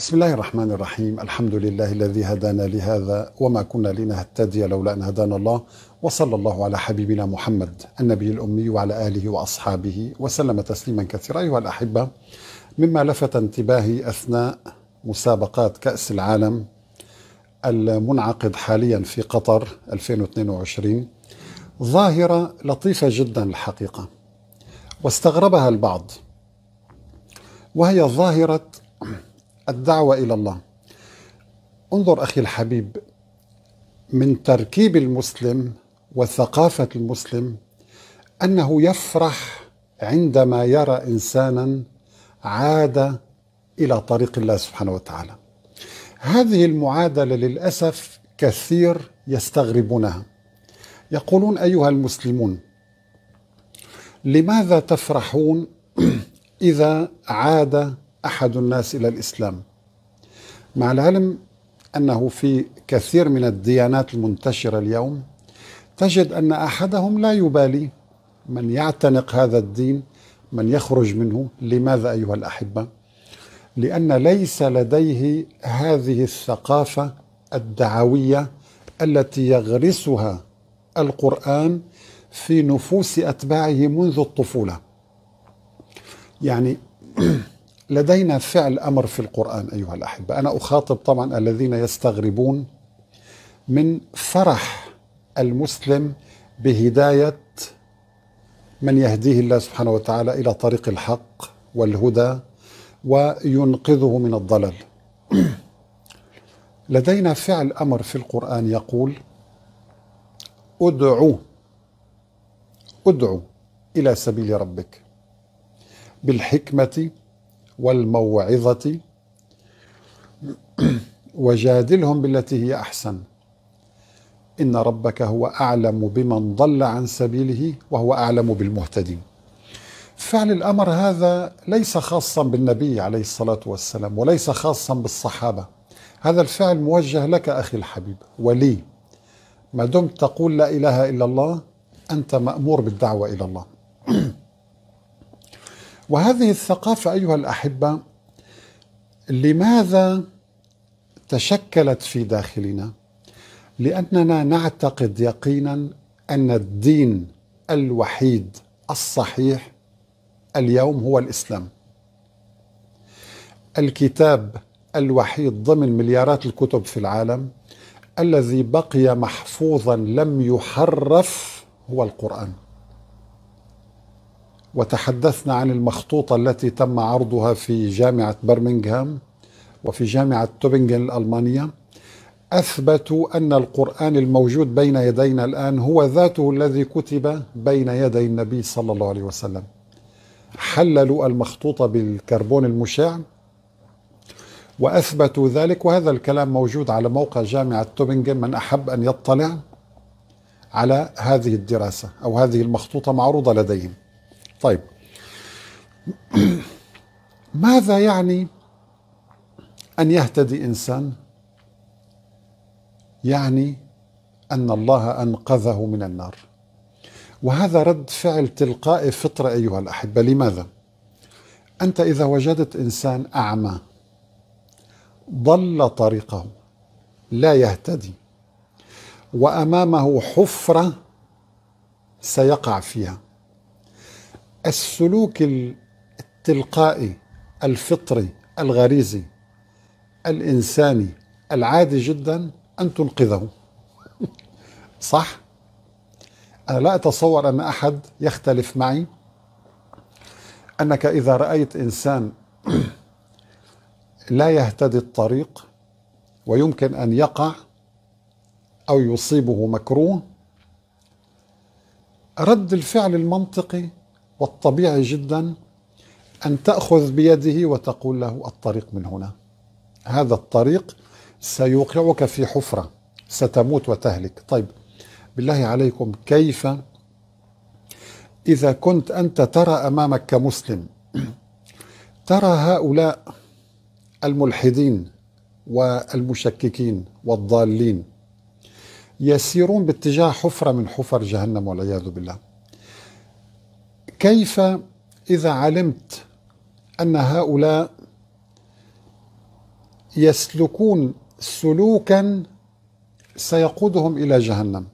بسم الله الرحمن الرحيم الحمد لله الذي هدانا لهذا وما كنا لنهتدي لولا أن هدانا الله وصلى الله على حبيبنا محمد النبي الأمي وعلى آله وأصحابه وسلم تسليما كثيرا أيها الأحبة مما لفت انتباهي أثناء مسابقات كأس العالم المنعقد حاليا في قطر 2022 ظاهرة لطيفة جدا الحقيقة واستغربها البعض وهي ظاهرة الدعوة إلى الله انظر أخي الحبيب من تركيب المسلم وثقافة المسلم أنه يفرح عندما يرى إنسانا عاد إلى طريق الله سبحانه وتعالى هذه المعادلة للأسف كثير يستغربونها يقولون أيها المسلمون لماذا تفرحون إذا عاد احد الناس الى الاسلام مع العلم انه في كثير من الديانات المنتشره اليوم تجد ان احدهم لا يبالي من يعتنق هذا الدين من يخرج منه لماذا ايها الاحبه لان ليس لديه هذه الثقافه الدعويه التي يغرسها القران في نفوس اتباعه منذ الطفوله يعني لدينا فعل امر في القران ايها الاحبه انا اخاطب طبعا الذين يستغربون من فرح المسلم بهدايه من يهديه الله سبحانه وتعالى الى طريق الحق والهدى وينقذه من الضلال لدينا فعل امر في القران يقول ادعو ادعو الى سبيل ربك بالحكمه والموعظة وجادلهم بالتي هي أحسن إن ربك هو أعلم بمن ضل عن سبيله وهو أعلم بالمهتدين فعل الأمر هذا ليس خاصا بالنبي عليه الصلاة والسلام وليس خاصا بالصحابة هذا الفعل موجه لك أخي الحبيب ولي ما دمت تقول لا إله إلا الله أنت مأمور بالدعوة إلى الله وهذه الثقافة أيها الأحبة لماذا تشكلت في داخلنا؟ لأننا نعتقد يقينا أن الدين الوحيد الصحيح اليوم هو الإسلام الكتاب الوحيد ضمن مليارات الكتب في العالم الذي بقي محفوظا لم يحرف هو القرآن وتحدثنا عن المخطوطة التي تم عرضها في جامعة برمنغهام وفي جامعة توبنغن الألمانية أثبتوا أن القرآن الموجود بين يدينا الآن هو ذاته الذي كتب بين يدي النبي صلى الله عليه وسلم حللوا المخطوطة بالكربون المشع وأثبتوا ذلك وهذا الكلام موجود على موقع جامعة توبنغن من أحب أن يطلع على هذه الدراسة أو هذه المخطوطة معروضة لديهم طيب ماذا يعني أن يهتدي إنسان يعني أن الله أنقذه من النار وهذا رد فعل تلقائي فطرة أيها الأحبة لماذا؟ أنت إذا وجدت إنسان أعمى ضل طريقه لا يهتدي وأمامه حفرة سيقع فيها السلوك التلقائي الفطري الغريزي الإنساني العادي جدا أن تنقذه صح؟ أنا لا أتصور أن أحد يختلف معي أنك إذا رأيت إنسان لا يهتدي الطريق ويمكن أن يقع أو يصيبه مكروه رد الفعل المنطقي والطبيعي جدا أن تأخذ بيده وتقول له الطريق من هنا هذا الطريق سيوقعك في حفرة ستموت وتهلك طيب بالله عليكم كيف إذا كنت أنت ترى أمامك كمسلم ترى هؤلاء الملحدين والمشككين والضالين يسيرون باتجاه حفرة من حفر جهنم والعياذ بالله كيف إذا علمت أن هؤلاء يسلكون سلوكا سيقودهم إلى جهنم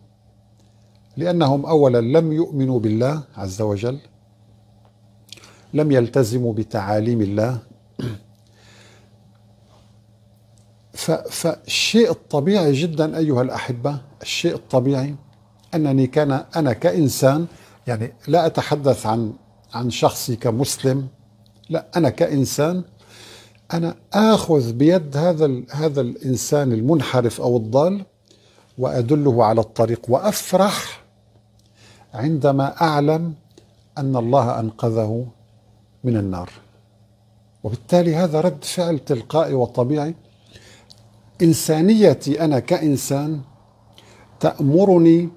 لأنهم أولا لم يؤمنوا بالله عز وجل لم يلتزموا بتعاليم الله فالشيء الطبيعي جدا أيها الأحبة الشيء الطبيعي أنني كان أنا كإنسان يعني لا أتحدث عن عن شخصي كمسلم لا أنا كإنسان أنا آخذ بيد هذا هذا الإنسان المنحرف أو الضال وأدله على الطريق وأفرح عندما أعلم أن الله أنقذه من النار وبالتالي هذا رد فعل تلقائي وطبيعي إنسانيتي أنا كإنسان تأمرني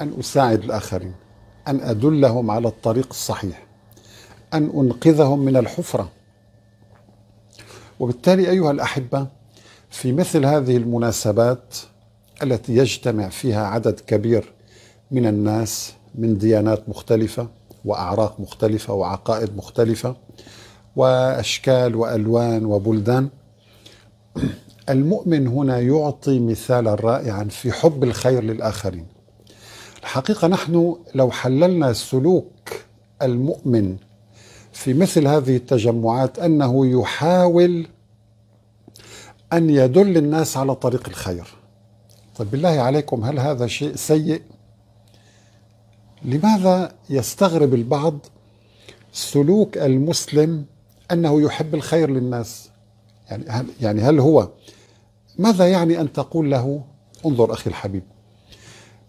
أن أساعد الآخرين أن أدلهم على الطريق الصحيح أن أنقذهم من الحفرة وبالتالي أيها الأحبة في مثل هذه المناسبات التي يجتمع فيها عدد كبير من الناس من ديانات مختلفة وأعراق مختلفة وعقائد مختلفة وأشكال وألوان وبلدان المؤمن هنا يعطي مثالا رائعا في حب الخير للآخرين الحقيقه نحن لو حللنا سلوك المؤمن في مثل هذه التجمعات انه يحاول ان يدل الناس على طريق الخير. طيب بالله عليكم هل هذا شيء سيء؟ لماذا يستغرب البعض سلوك المسلم انه يحب الخير للناس؟ يعني هل يعني هل هو ماذا يعني ان تقول له انظر اخي الحبيب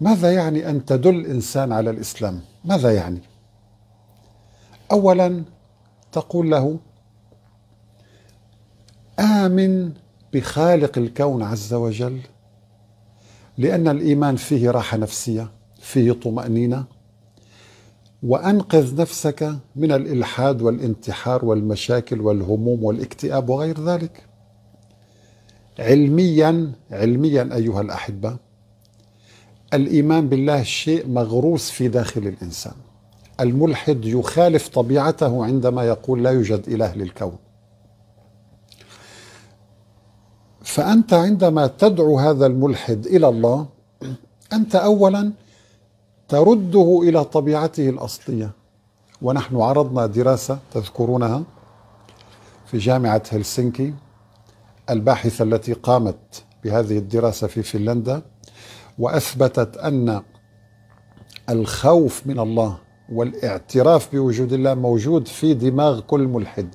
ماذا يعني أن تدل إنسان على الإسلام؟ ماذا يعني؟ أولا تقول له آمن بخالق الكون عز وجل لأن الإيمان فيه راحة نفسية فيه طمأنينة وأنقذ نفسك من الإلحاد والانتحار والمشاكل والهموم والاكتئاب وغير ذلك علميا علميا أيها الأحبة الايمان بالله شيء مغروس في داخل الانسان الملحد يخالف طبيعته عندما يقول لا يوجد اله للكون فانت عندما تدعو هذا الملحد الى الله انت اولا ترده الى طبيعته الاصليه ونحن عرضنا دراسه تذكرونها في جامعه هلسنكي الباحثه التي قامت بهذه الدراسه في فنلندا واثبتت ان الخوف من الله والاعتراف بوجود الله موجود في دماغ كل ملحد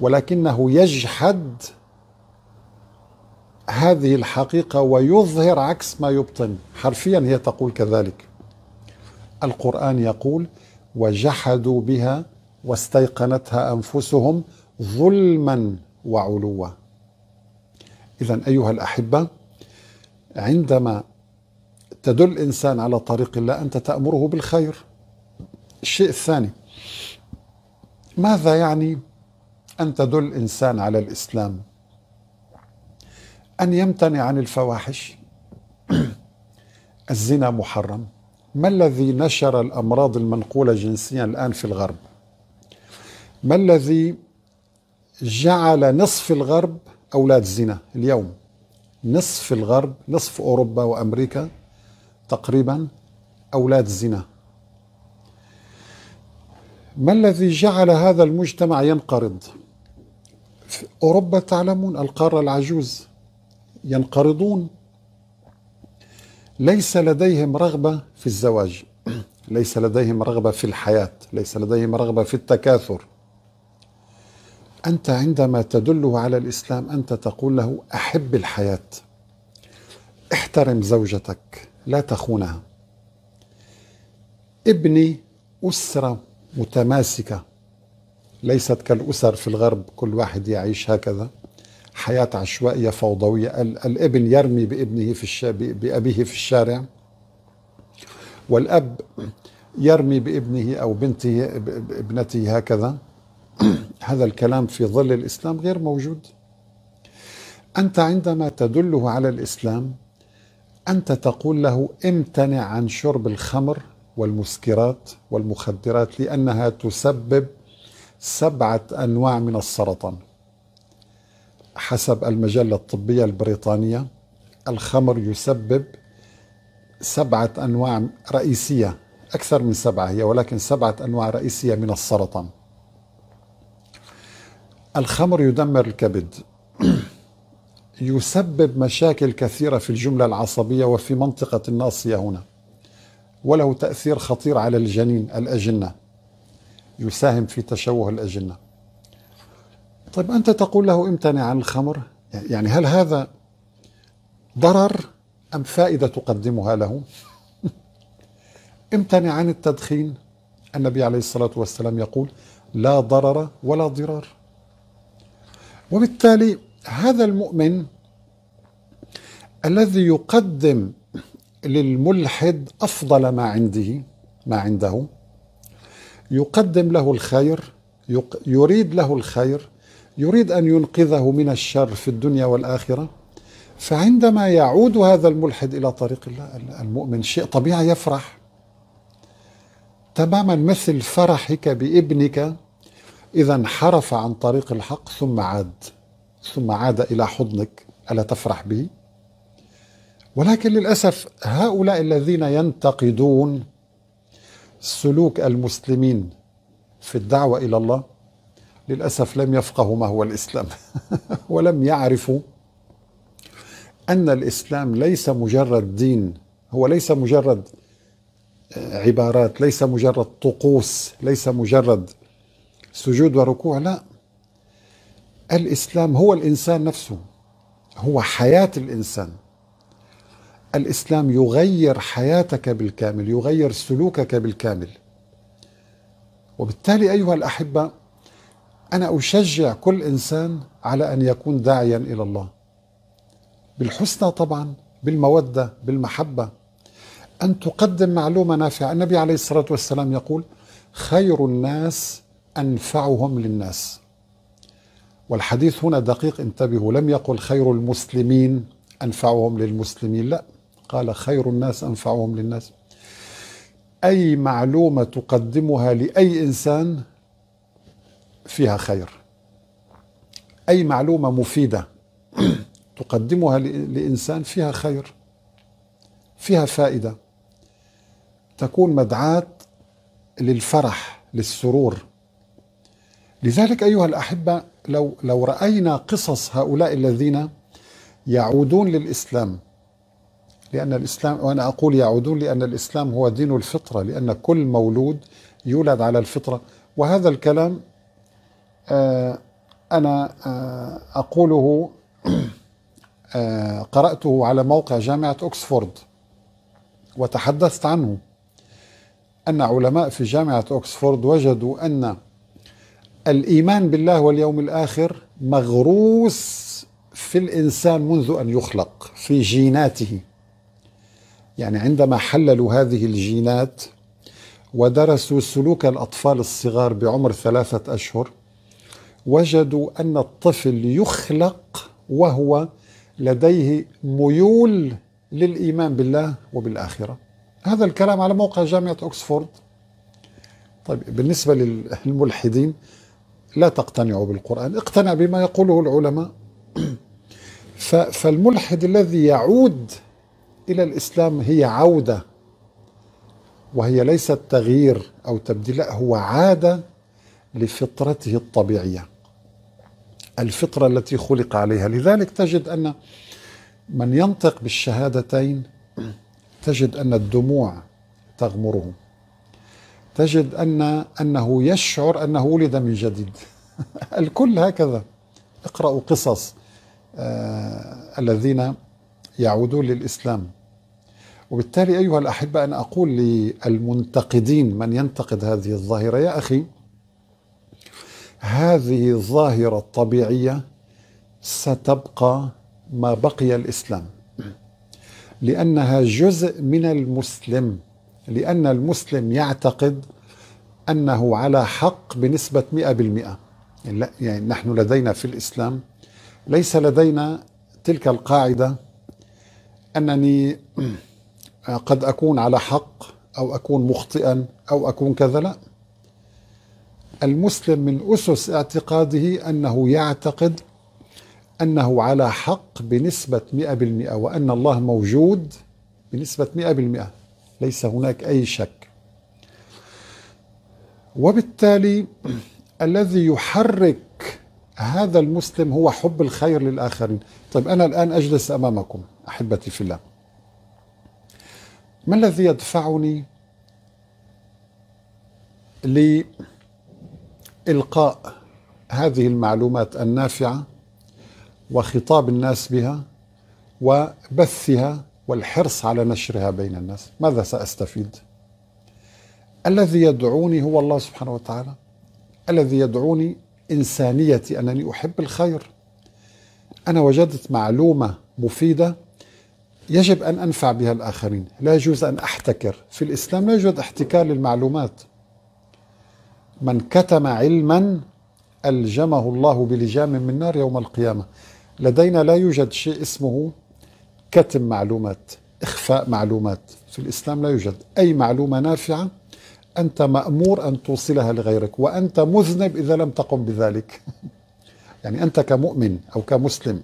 ولكنه يجحد هذه الحقيقه ويظهر عكس ما يبطن حرفيا هي تقول كذلك القران يقول وجحدوا بها واستيقنتها انفسهم ظلما وعلوا اذا ايها الاحبه عندما تدل إنسان على طريق الله أنت تأمره بالخير الشيء الثاني ماذا يعني أن تدل إنسان على الإسلام أن يمتنع عن الفواحش الزنا محرم ما الذي نشر الأمراض المنقولة جنسيا الآن في الغرب ما الذي جعل نصف الغرب أولاد زنا اليوم نصف الغرب نصف أوروبا وأمريكا تقريبا أولاد الزنا ما الذي جعل هذا المجتمع ينقرض في أوروبا تعلمون القارة العجوز ينقرضون ليس لديهم رغبة في الزواج ليس لديهم رغبة في الحياة ليس لديهم رغبة في التكاثر أنت عندما تدله على الإسلام أنت تقول له أحب الحياة احترم زوجتك لا تخونها ابني أسرة متماسكة ليست كالأسر في الغرب كل واحد يعيش هكذا حياة عشوائية فوضوية الابن يرمي بابنه في الش... بأبيه في الشارع والأب يرمي بابنه أو بنته ابنته هكذا هذا الكلام في ظل الإسلام غير موجود أنت عندما تدله على الإسلام أنت تقول له امتنع عن شرب الخمر والمسكرات والمخدرات لأنها تسبب سبعة أنواع من السرطان حسب المجلة الطبية البريطانية الخمر يسبب سبعة أنواع رئيسية أكثر من سبعة هي ولكن سبعة أنواع رئيسية من السرطان الخمر يدمر الكبد يسبب مشاكل كثيرة في الجملة العصبية وفي منطقة الناصية هنا وله تأثير خطير على الجنين الأجنة يساهم في تشوه الأجنة طيب أنت تقول له امتنع عن الخمر يعني هل هذا ضرر أم فائدة تقدمها له امتنع عن التدخين النبي عليه الصلاة والسلام يقول لا ضرر ولا ضرار وبالتالي هذا المؤمن الذي يقدم للملحد افضل ما عنده ما عنده يقدم له الخير يريد له الخير يريد ان ينقذه من الشر في الدنيا والاخره فعندما يعود هذا الملحد الى طريق الله المؤمن شيء طبيعي يفرح تماما مثل فرحك بابنك اذا انحرف عن طريق الحق ثم عاد ثم عاد إلى حضنك ألا تفرح به ولكن للأسف هؤلاء الذين ينتقدون سلوك المسلمين في الدعوة إلى الله للأسف لم يفقهوا ما هو الإسلام ولم يعرفوا أن الإسلام ليس مجرد دين هو ليس مجرد آه، عبارات ليس مجرد طقوس ليس مجرد سجود وركوع لا الاسلام هو الانسان نفسه هو حياه الانسان الاسلام يغير حياتك بالكامل يغير سلوكك بالكامل وبالتالي ايها الاحبه انا اشجع كل انسان على ان يكون داعيا الى الله بالحسنى طبعا بالموده بالمحبه ان تقدم معلومه نافعه النبي عليه الصلاه والسلام يقول خير الناس انفعهم للناس والحديث هنا دقيق انتبهوا لم يقل خير المسلمين أنفعهم للمسلمين لا قال خير الناس أنفعهم للناس أي معلومة تقدمها لأي إنسان فيها خير أي معلومة مفيدة تقدمها لإنسان فيها خير فيها فائدة تكون مدعاة للفرح للسرور لذلك أيها الأحبة لو, لو رأينا قصص هؤلاء الذين يعودون للإسلام لأن الإسلام وأنا أقول يعودون لأن الإسلام هو دين الفطرة لأن كل مولود يولد على الفطرة وهذا الكلام آه، أنا آه، أقوله آه، قرأته على موقع جامعة أكسفورد وتحدثت عنه أن علماء في جامعة أكسفورد وجدوا أن الايمان بالله واليوم الاخر مغروس في الانسان منذ ان يخلق في جيناته يعني عندما حللوا هذه الجينات ودرسوا سلوك الاطفال الصغار بعمر ثلاثه اشهر وجدوا ان الطفل يخلق وهو لديه ميول للايمان بالله وبالاخره هذا الكلام على موقع جامعه اوكسفورد طيب بالنسبه للملحدين لا تقتنع بالقرآن اقتنع بما يقوله العلماء فالملحد الذي يعود إلى الإسلام هي عودة وهي ليست تغيير أو تبديل لا هو عادة لفطرته الطبيعية الفطرة التي خلق عليها لذلك تجد أن من ينطق بالشهادتين تجد أن الدموع تغمره تجد أن أنه يشعر أنه ولد من جديد الكل هكذا اقرأوا قصص آه الذين يعودون للإسلام وبالتالي أيها الأحبة ان أقول للمنتقدين من ينتقد هذه الظاهرة يا أخي هذه الظاهرة الطبيعية ستبقى ما بقي الإسلام لأنها جزء من المسلم لأن المسلم يعتقد أنه على حق بنسبة 100% يعني, يعني نحن لدينا في الإسلام ليس لدينا تلك القاعدة أنني قد أكون على حق أو أكون مخطئا أو أكون كذا لا المسلم من أسس اعتقاده أنه يعتقد أنه على حق بنسبة 100% وأن الله موجود بنسبة 100% ليس هناك أي شك وبالتالي الذي يحرك هذا المسلم هو حب الخير للآخرين طيب أنا الآن أجلس أمامكم أحبتي في الله ما الذي يدفعني لإلقاء هذه المعلومات النافعة وخطاب الناس بها وبثها والحرص على نشرها بين الناس ماذا سأستفيد الذي يدعوني هو الله سبحانه وتعالى الذي يدعوني إنسانيتي أنني أحب الخير أنا وجدت معلومة مفيدة يجب أن أنفع بها الآخرين لا يجوز أن أحتكر في الإسلام لا يوجد احتكار للمعلومات من كتم علما ألجمه الله بلجام من نار يوم القيامة لدينا لا يوجد شيء اسمه كتم معلومات إخفاء معلومات في الإسلام لا يوجد أي معلومة نافعة أنت مأمور أن توصلها لغيرك وأنت مذنب إذا لم تقم بذلك يعني أنت كمؤمن أو كمسلم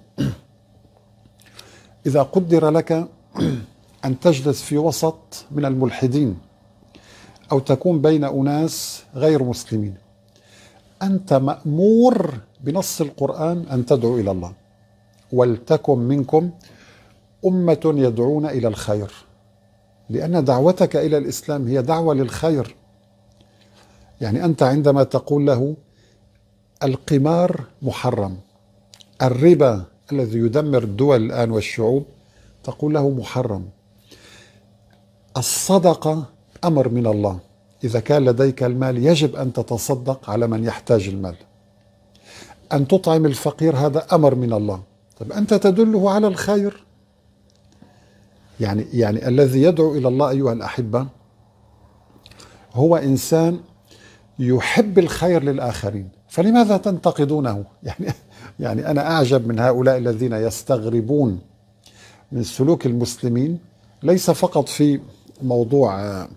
إذا قدر لك أن تجلس في وسط من الملحدين أو تكون بين أناس غير مسلمين أنت مأمور بنص القرآن أن تدعو إلى الله ولتكن منكم أمة يدعون إلى الخير لأن دعوتك إلى الإسلام هي دعوة للخير يعني أنت عندما تقول له القمار محرم الربا الذي يدمر الدول الآن والشعوب تقول له محرم الصدقة أمر من الله إذا كان لديك المال يجب أن تتصدق على من يحتاج المال أن تطعم الفقير هذا أمر من الله طيب أنت تدله على الخير يعني يعني الذي يدعو الى الله ايها الاحبه هو انسان يحب الخير للاخرين فلماذا تنتقدونه يعني يعني انا اعجب من هؤلاء الذين يستغربون من سلوك المسلمين ليس فقط في موضوع آه،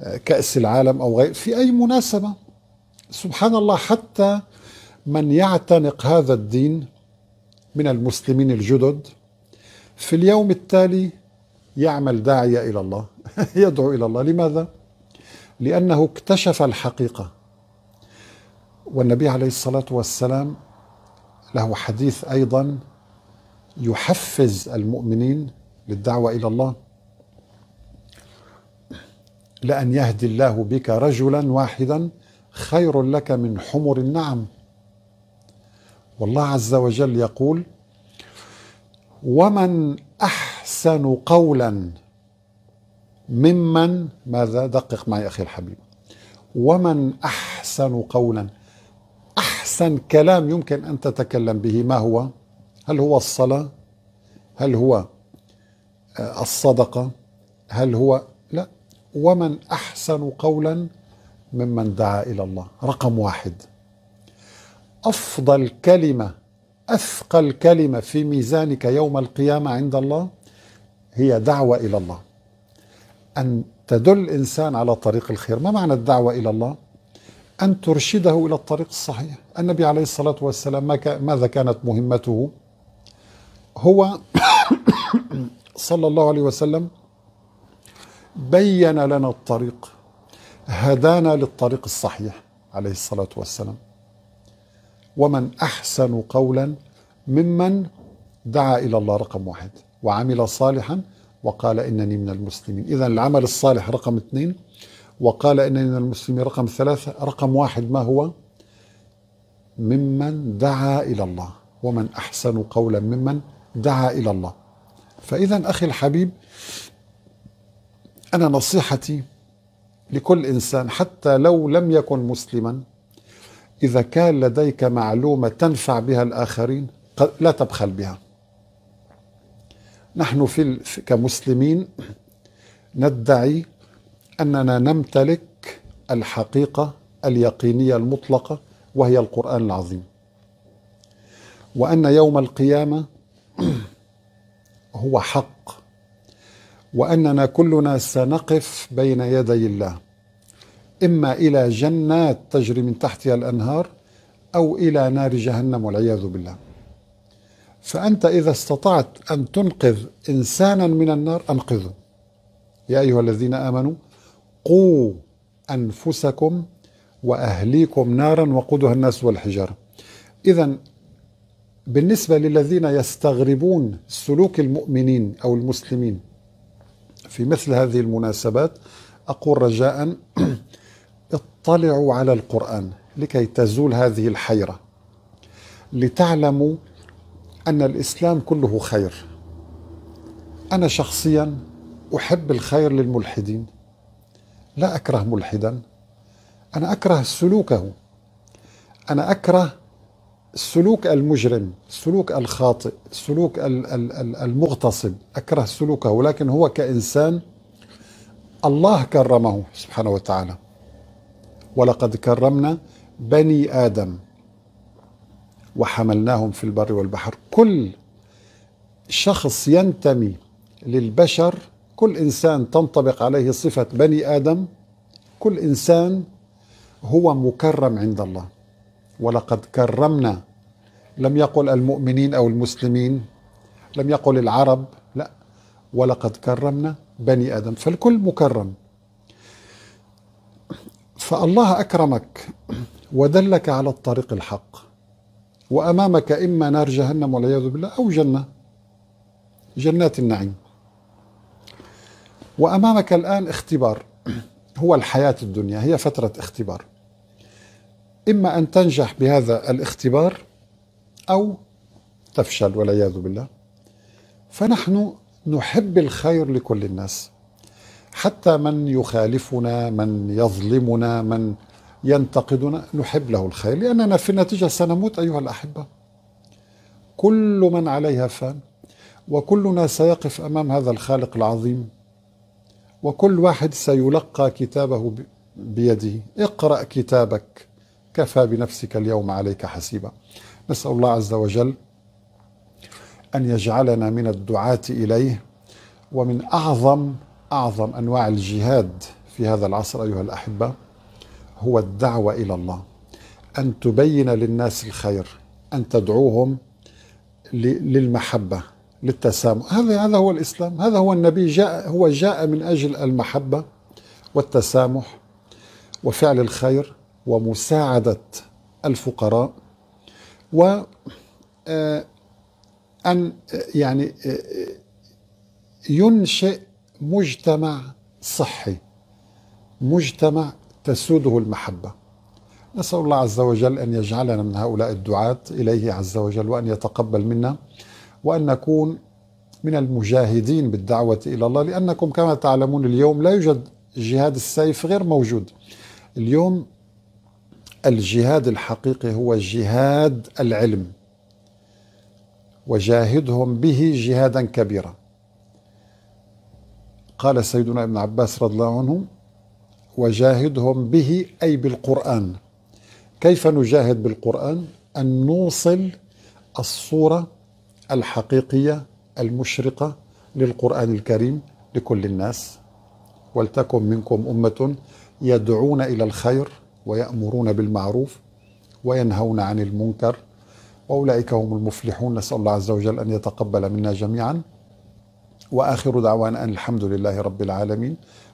آه، كأس العالم أو غير في أي مناسبة سبحان الله حتى من يعتنق هذا الدين من المسلمين الجدد في اليوم التالي يعمل داعية إلى الله يدعو إلى الله لماذا؟ لأنه اكتشف الحقيقة والنبي عليه الصلاة والسلام له حديث أيضا يحفز المؤمنين للدعوة إلى الله لأن يهدي الله بك رجلا واحدا خير لك من حمر النعم والله عز وجل يقول ومن أح أحسن قولا ممن ماذا دقق معي أخي الحبيب ومن أحسن قولا أحسن كلام يمكن أن تتكلم به ما هو هل هو الصلاة هل هو آه، الصدقة هل هو لا ومن أحسن قولا ممن دعا إلى الله رقم واحد أفضل كلمة أثقل كلمة في ميزانك يوم القيامة عند الله هي دعوة إلى الله أن تدل إنسان على طريق الخير ما معنى الدعوة إلى الله؟ أن ترشده إلى الطريق الصحيح النبي عليه الصلاة والسلام ماذا كانت مهمته؟ هو صلى الله عليه وسلم بين لنا الطريق هدانا للطريق الصحيح عليه الصلاة والسلام ومن أحسن قولا ممن دعا إلى الله رقم واحد وعمل صالحا وقال إنني من المسلمين إذا العمل الصالح رقم اثنين وقال إنني من المسلمين رقم ثلاثة رقم واحد ما هو ممن دعا إلى الله ومن أحسن قولا ممن دعا إلى الله فإذا أخي الحبيب أنا نصيحتي لكل إنسان حتى لو لم يكن مسلما إذا كان لديك معلومة تنفع بها الآخرين لا تبخل بها نحن في كمسلمين ندعي اننا نمتلك الحقيقه اليقينيه المطلقه وهي القران العظيم وان يوم القيامه هو حق واننا كلنا سنقف بين يدي الله اما الى جنات تجري من تحتها الانهار او الى نار جهنم والعياذ بالله فأنت إذا استطعت أن تنقذ إنسانا من النار أنقذه يا أيها الذين آمنوا قوا أنفسكم وأهليكم نارا وقودها الناس والحجارة إذا بالنسبة للذين يستغربون سلوك المؤمنين أو المسلمين في مثل هذه المناسبات أقول رجاء اطلعوا على القرآن لكي تزول هذه الحيرة لتعلموا أن الإسلام كله خير أنا شخصيا أحب الخير للملحدين لا أكره ملحدا أنا أكره سلوكه أنا أكره سلوك المجرم سلوك الخاطئ سلوك المغتصب أكره سلوكه ولكن هو كإنسان الله كرمه سبحانه وتعالى ولقد كرمنا بني آدم وحملناهم في البر والبحر كل شخص ينتمي للبشر كل انسان تنطبق عليه صفه بني ادم كل انسان هو مكرم عند الله ولقد كرمنا لم يقل المؤمنين او المسلمين لم يقل العرب لا ولقد كرمنا بني ادم فالكل مكرم فالله اكرمك ودلك على الطريق الحق وأمامك إما نار جهنم والعياذ بالله أو جنة جنات النعيم وأمامك الآن اختبار هو الحياة الدنيا هي فترة اختبار إما أن تنجح بهذا الاختبار أو تفشل والعياذ بالله فنحن نحب الخير لكل الناس حتى من يخالفنا من يظلمنا من ينتقدنا نحب له الخير لأننا في النتيجة سنموت أيها الأحبة كل من عليها فان وكلنا سيقف أمام هذا الخالق العظيم وكل واحد سيلقى كتابه بيده اقرأ كتابك كفى بنفسك اليوم عليك حسيبا نسأل الله عز وجل أن يجعلنا من الدعاة إليه ومن أعظم أعظم أنواع الجهاد في هذا العصر أيها الأحبة هو الدعوة إلى الله أن تبين للناس الخير أن تدعوهم للمحبة للتسامح هذا هذا هو الإسلام هذا هو النبي جاء هو جاء من أجل المحبة والتسامح وفعل الخير ومساعدة الفقراء و آه، أن يعني آه، ينشئ مجتمع صحي مجتمع تسوده المحبة نسأل الله عز وجل أن يجعلنا من هؤلاء الدعاة إليه عز وجل وأن يتقبل منا وأن نكون من المجاهدين بالدعوة إلى الله لأنكم كما تعلمون اليوم لا يوجد جهاد السيف غير موجود اليوم الجهاد الحقيقي هو جهاد العلم وجاهدهم به جهادا كبيرا قال سيدنا ابن عباس رضي الله عنه وجاهدهم به أي بالقرآن كيف نجاهد بالقرآن؟ أن نوصل الصورة الحقيقية المشرقة للقرآن الكريم لكل الناس ولتكن منكم أمة يدعون إلى الخير ويأمرون بالمعروف وينهون عن المنكر وأولئك هم المفلحون نسأل الله عز وجل أن يتقبل منا جميعا وآخر دعوانا أن الحمد لله رب العالمين